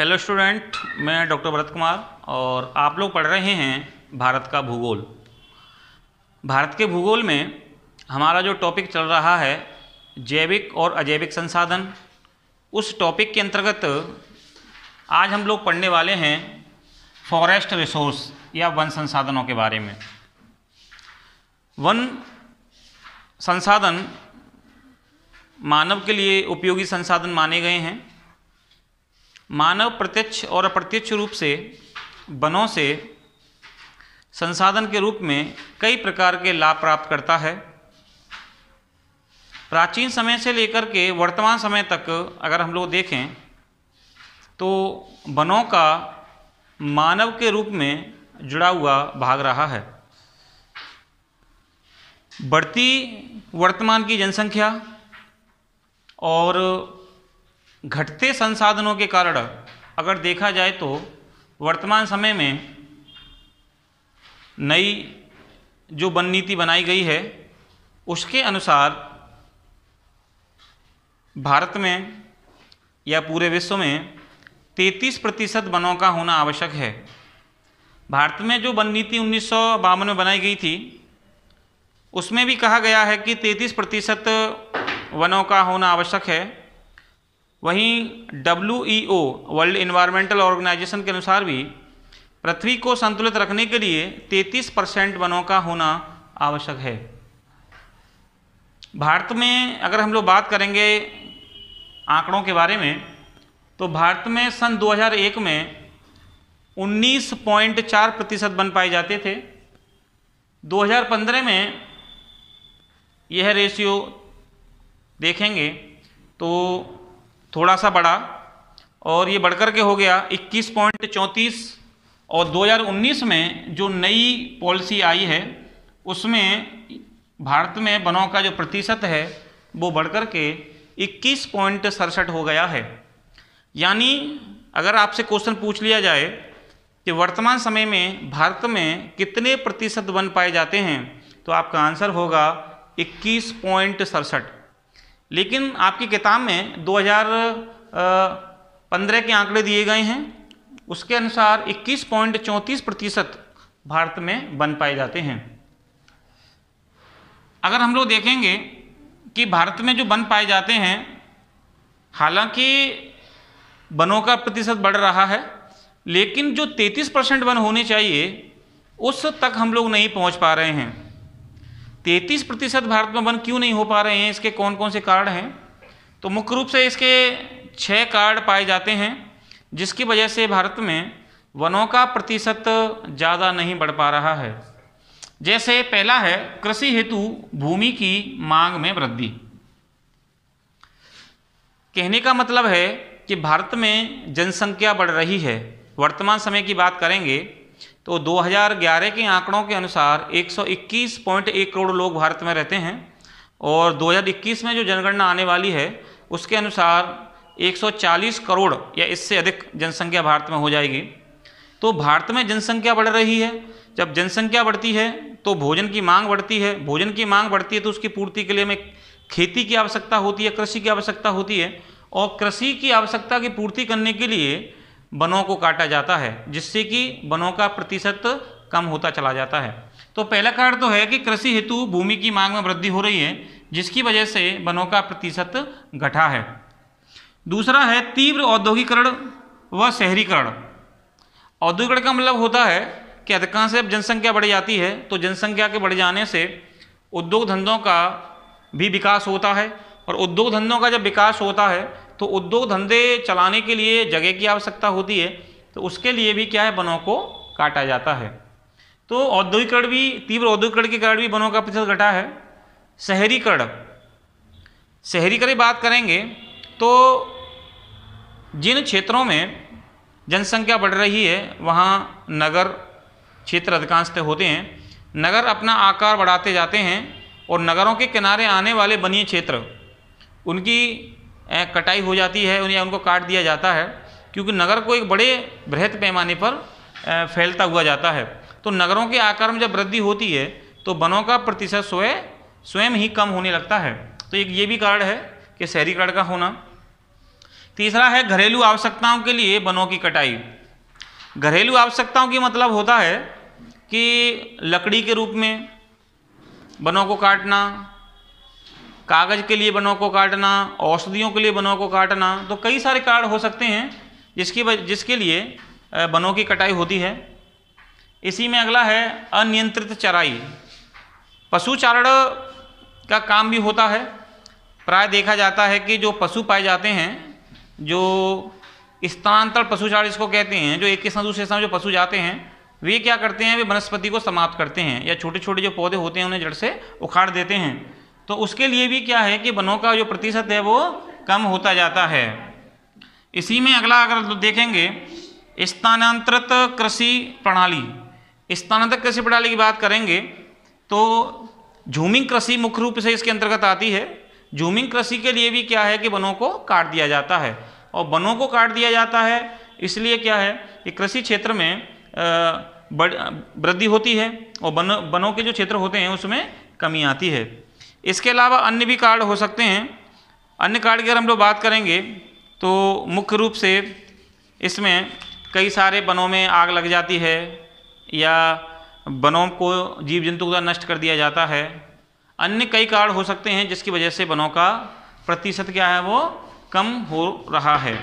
hello student मैं doctor Bharat Kumar और आप लोग पढ़ रहे हैं भारत का भूगोल भारत के भूगोल में हमारा जो टॉपिक चल रहा है जैविक और अजैविक संसाधन उस टॉपिक के अंतर्गत आज हम लोग पढ़ने वाले हैं फॉरेस्ट रिसोर्स या वन संसाधनों के बारे में वन संसाधन मानव के लिए उपयोगी संसाधन माने गए हैं मानव प्रत्यक्ष और अप्रत्यक्ष रूप से वनों से संसाधन के रूप में कई प्रकार के लाभ प्राप्त करता है प्राचीन समय से लेकर के वर्तमान समय तक अगर हम लोग देखें तो वनों का मानव के रूप में जुड़ा हुआ भाग रहा है बढ़ती वर्तमान की जनसंख्या और घटते संसाधनों के कारण अगर देखा जाए तो वर्तमान समय में नई जो वन नीति बनाई गई है उसके अनुसार भारत में या पूरे विश्व में 33 प्रतिशत वनों का होना आवश्यक है भारत में जो वन नीति उन्नीस में बनाई गई थी उसमें भी कहा गया है कि 33 प्रतिशत वनों का होना आवश्यक है वहीं W E world environmental organisation के अनुसार भी पृथ्वी को संतुलित रखने के लिए 33 परसेंट वनों का होना आवश्यक है भारत में अगर हम लोग बात करेंगे आंकड़ों के बारे में तो भारत में सन 2001 में 19.4 प्रतिशत वन पाए जाते थे 2015 में यह रेशियो देखेंगे तो थोड़ा सा बढ़ा और ये बढ़कर के हो गया इक्कीस पॉइंट चौंतीस और 2019 में जो नई पॉलिसी आई है उसमें भारत में वनों का जो प्रतिशत है वो बढ़कर के इक्कीस पॉइंट सड़सठ हो गया है यानी अगर आपसे क्वेश्चन पूछ लिया जाए कि वर्तमान समय में भारत में कितने प्रतिशत वन पाए जाते हैं तो आपका आंसर होगा इक्कीस पॉइंट सड़सठ लेकिन आपकी किताब में 2015 के आंकड़े दिए गए हैं उसके अनुसार इक्कीस पॉइंट चौंतीस प्रतिशत भारत में बन पाए जाते हैं अगर हम लोग देखेंगे कि भारत में जो बन पाए जाते हैं हालांकि वनों का प्रतिशत बढ़ रहा है लेकिन जो 33 परसेंट बन होने चाहिए उस तक हम लोग नहीं पहुंच पा रहे हैं तैतीस प्रतिशत भारत में वन क्यों नहीं हो पा रहे हैं इसके कौन कौन से कारण हैं तो मुख्य रूप से इसके छः कार्ड पाए जाते हैं जिसकी वजह से भारत में वनों का प्रतिशत ज़्यादा नहीं बढ़ पा रहा है जैसे पहला है कृषि हेतु भूमि की मांग में वृद्धि कहने का मतलब है कि भारत में जनसंख्या बढ़ रही है वर्तमान समय की बात करेंगे तो 2011 के आंकड़ों के अनुसार 121.1 करोड़ लोग भारत में रहते हैं और 2021 में जो जनगणना आने वाली है उसके अनुसार 140 करोड़ या इससे अधिक जनसंख्या भारत में हो जाएगी तो भारत में जनसंख्या बढ़ रही है जब जनसंख्या बढ़ती है तो भोजन की मांग बढ़ती है भोजन की मांग बढ़ती है तो उसकी पूर्ति के लिए हमें खेती की आवश्यकता होती है कृषि की आवश्यकता होती है और कृषि की आवश्यकता की पूर्ति करने के लिए वनों को काटा जाता है जिससे कि वनों का प्रतिशत कम होता चला जाता है तो पहला कारण तो है कि कृषि हेतु भूमि की मांग में वृद्धि हो रही है जिसकी वजह से वनों का प्रतिशत घटा है दूसरा है तीव्र औद्योगिकरण व शहरीकरण औद्योगिकरण का मतलब होता है कि अधिकांश जब जनसंख्या बढ़ जाती है तो जनसंख्या के बढ़ जाने से उद्योग धंधों का भी विकास होता है और उद्योग धंधों का जब विकास होता है तो उद्योग धंधे चलाने के लिए जगह की आवश्यकता होती है तो उसके लिए भी क्या है वनों को काटा जाता है तो औद्योगिकरण भी तीव्र औद्योगिकरण के कारण भी वनों का प्रतिशत घटा है शहरीकरण शहरीकरण बात करेंगे तो जिन क्षेत्रों में जनसंख्या बढ़ रही है वहाँ नगर क्षेत्र अधिकांशतः तो होते हैं नगर अपना आकार बढ़ाते जाते हैं और नगरों के किनारे आने वाले बनिए क्षेत्र उनकी कटाई हो जाती है उन्हें उनको काट दिया जाता है क्योंकि नगर को एक बड़े बृहद पैमाने पर फैलता हुआ जाता है तो नगरों के आकार में जब वृद्धि होती है तो वनों का प्रतिशत स्वयं स्वयं ही कम होने लगता है तो एक ये भी कारण है कि शहरीकरण का होना तीसरा है घरेलू आवश्यकताओं के लिए वनों की कटाई घरेलू आवश्यकताओं की मतलब होता है कि लकड़ी के रूप में वनों को काटना कागज़ के लिए वनों को काटना औषधियों के लिए वनों को काटना तो कई सारे कारण हो सकते हैं जिसकी जिसके लिए वनों की कटाई होती है इसी में अगला है अनियंत्रित चराई पशु चारण का काम भी होता है प्राय देखा जाता है कि जो पशु पाए जाते हैं जो स्थानांतर चारण इसको कहते हैं जो एक किस्म दूसरे स्थान जो पशु जाते हैं वे क्या करते हैं वे वनस्पति को समाप्त करते हैं या छोटे छोटे जो पौधे होते हैं उन्हें जड़ से उखाड़ देते हैं तो उसके लिए भी क्या है कि वनों का जो प्रतिशत है वो कम होता जाता है इसी में अगला अगर देखेंगे स्थानांतरित कृषि प्रणाली स्थानांतरित कृषि प्रणाली की बात करेंगे तो झूमिंग कृषि मुख्य रूप से इसके अंतर्गत आती है झूमिंग कृषि के लिए भी क्या है कि वनों को काट दिया जाता है और वनों को काट दिया जाता है इसलिए क्या है कि कृषि क्षेत्र में वृद्धि होती है और वनों वनों के जो क्षेत्र होते हैं उसमें कमी आती है इसके अलावा अन्य भी कार्ड हो सकते हैं अन्य कार्ड की अगर हम लोग बात करेंगे तो मुख्य रूप से इसमें कई सारे वनों में आग लग जाती है या वनों को जीव जंतु का नष्ट कर दिया जाता है अन्य कई कार्ड हो सकते हैं जिसकी वजह से वनों का प्रतिशत क्या है वो कम हो रहा है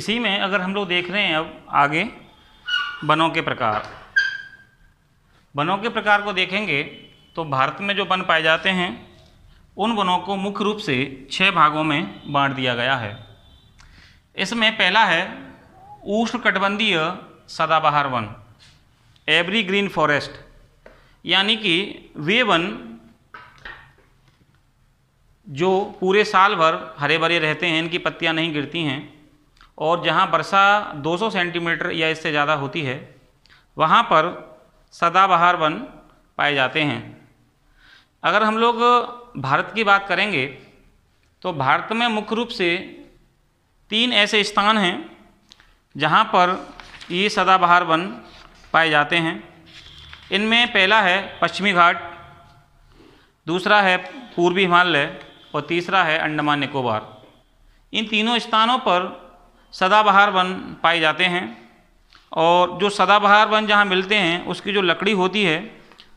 इसी में अगर हम लोग देख रहे हैं अब आगे वनों के प्रकार वनों के प्रकार को देखेंगे तो भारत में जो वन पाए जाते हैं उन वनों को मुख्य रूप से छः भागों में बांट दिया गया है इसमें पहला है ऊष्ण कटबंधीय सदाबहार वन एवरी ग्रीन फॉरेस्ट यानी कि वे वन जो पूरे साल भर हरे भरे रहते हैं इनकी पत्तियां नहीं गिरती हैं और जहाँ वर्षा 200 सेंटीमीटर या इससे ज़्यादा होती है वहाँ पर सदाबहार वन पाए जाते हैं अगर हम लोग भारत की बात करेंगे तो भारत में मुख्य रूप से तीन ऐसे स्थान हैं जहाँ पर ये सदाबहार वन पाए जाते हैं इनमें पहला है पश्चिमी घाट दूसरा है पूर्वी हिमालय और तीसरा है अंडमान निकोबार इन तीनों स्थानों पर सदाबहार वन पाए जाते हैं और जो सदाबहार वन जहाँ मिलते हैं उसकी जो लकड़ी होती है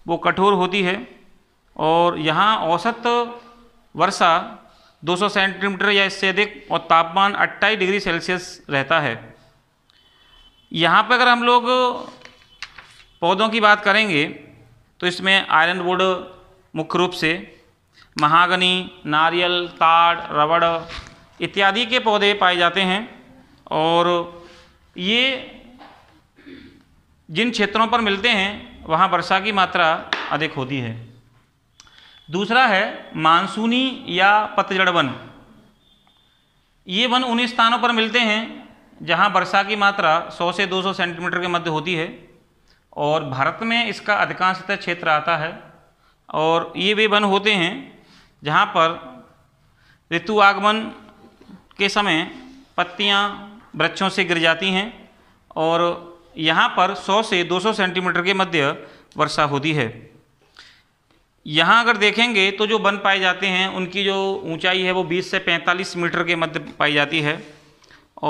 वो कठोर होती है और यहाँ औसत वर्षा 200 सेंटीमीटर या इससे अधिक और तापमान 28 डिग्री सेल्सियस रहता है यहाँ पर अगर हम लोग पौधों की बात करेंगे तो इसमें आयरन वुड मुख्य रूप से महागनी नारियल ताड़ रबड़ इत्यादि के पौधे पाए जाते हैं और ये जिन क्षेत्रों पर मिलते हैं वहाँ वर्षा की मात्रा अधिक होती है दूसरा है मानसूनी या पतझड़ वन ये वन उन स्थानों पर मिलते हैं जहाँ वर्षा की मात्रा 100 से 200 सेंटीमीटर के मध्य होती है और भारत में इसका अधिकांशतः क्षेत्र आता है और ये वे वन होते हैं जहाँ पर ऋतु आगमन के समय पत्तियाँ वृक्षों से गिर जाती हैं और यहाँ पर 100 से 200 सेंटीमीटर के मध्य वर्षा होती है यहाँ अगर देखेंगे तो जो वन पाए जाते हैं उनकी जो ऊंचाई है वो 20 से 45 मीटर के मध्य पाई जाती है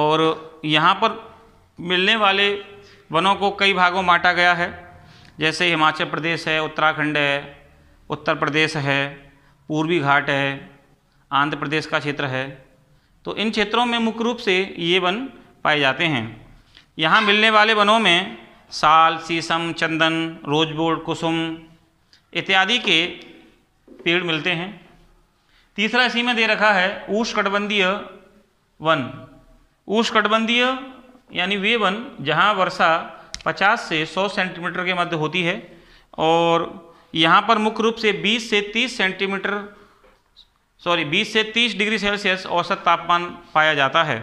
और यहाँ पर मिलने वाले वनों को कई भागों बांटा गया है जैसे हिमाचल प्रदेश है उत्तराखंड है उत्तर प्रदेश है पूर्वी घाट है आंध्र प्रदेश का क्षेत्र है तो इन क्षेत्रों में मुख्य रूप से ये वन पाए जाते हैं यहाँ मिलने वाले वनों में साल शीशम चंदन रोजबोर्ड कुसुम इत्यादि के पेड़ मिलते हैं तीसरा इसी में दे रखा है उष्णकटबंधीय वन कटबंधीय यानी वे वन जहाँ वर्षा 50 से 100 सेंटीमीटर के मध्य होती है और यहाँ पर मुख्य रूप से 20 से 30 सेंटीमीटर सॉरी 20 से 30 डिग्री सेल्सियस औसत तापमान पाया जाता है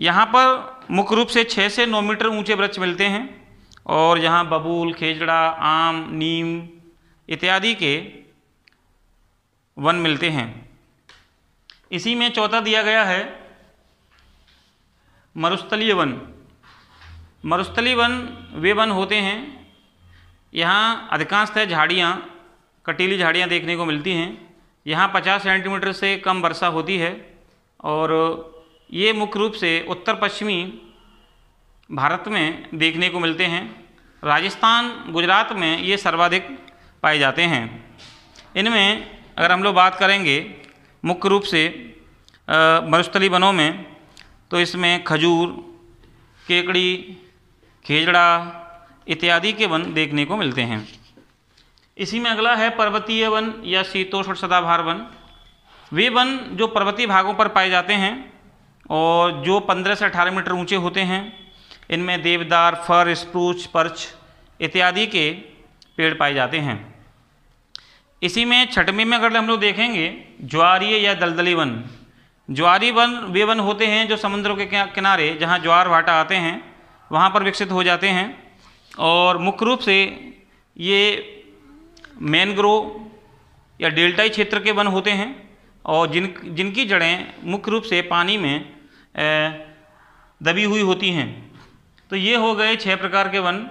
यहाँ पर मुख्य रूप से 6 से 9 मीटर ऊंचे वृक्ष मिलते हैं और यहाँ बबूल खेजड़ा आम नीम इत्यादि के वन मिलते हैं इसी में चौथा दिया गया है मरुस्थलीय वन मरुस्थली वन वे वन होते हैं यहाँ अधिकांशतः झाड़ियाँ कटीली झाड़ियाँ देखने को मिलती हैं यहाँ 50 सेंटीमीटर से कम वर्षा होती है और ये मुख्य रूप से उत्तर पश्चिमी भारत में देखने को मिलते हैं राजस्थान गुजरात में ये सर्वाधिक पाए जाते हैं इनमें अगर हम लोग बात करेंगे मुख्य रूप से मरुस्थली वनों में तो इसमें खजूर केकड़ी खेजड़ा इत्यादि के वन देखने को मिलते हैं इसी में अगला है पर्वतीय वन या शीतोष्ण सदाभार वन वे वन जो पर्वतीय भागों पर पाए जाते हैं और जो 15 से 18 मीटर ऊंचे होते हैं इनमें देवदार फर स्प्रूच पर्च इत्यादि के पेड़ पाए जाते हैं इसी में छठवीं में अगर हम लोग देखेंगे ज्वारीय या दलदली वन ज्वारी वन वे वन होते हैं जो समुद्रों के किनारे जहाँ ज्वार भाटा आते हैं वहाँ पर विकसित हो जाते हैं और मुख्य रूप से ये मैनग्रोव या डेल्टाई e क्षेत्र के वन होते हैं और जिन जिनकी जड़ें मुख्य रूप से पानी में दबी हुई होती हैं तो ये हो गए छह प्रकार के वन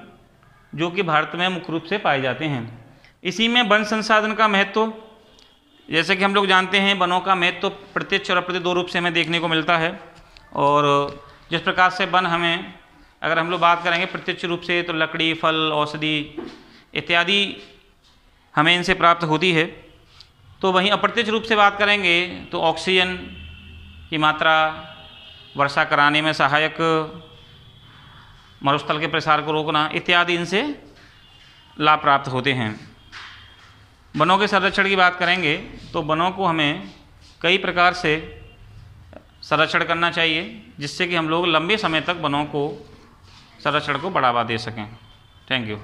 जो कि भारत में मुख्य रूप से पाए जाते हैं इसी में वन संसाधन का महत्व जैसे कि हम लोग जानते हैं वनों का महत्व प्रत्यक्ष और अप्रत्यक्ष दो रूप से हमें देखने को मिलता है और जिस प्रकार से वन हमें अगर हम लोग बात करेंगे प्रत्यक्ष रूप से तो लकड़ी फल औषधि इत्यादि हमें इनसे प्राप्त होती है तो वहीं अप्रत्यक्ष रूप से बात करेंगे तो ऑक्सीजन की मात्रा वर्षा कराने में सहायक मरुस्थल के प्रसार को रोकना इत्यादि इनसे लाभ प्राप्त होते हैं वनों के संरक्षण की बात करेंगे तो वनों को हमें कई प्रकार से संरक्षण करना चाहिए जिससे कि हम लोग लंबे समय तक वनों को संरक्षण को बढ़ावा दे सकें थैंक यू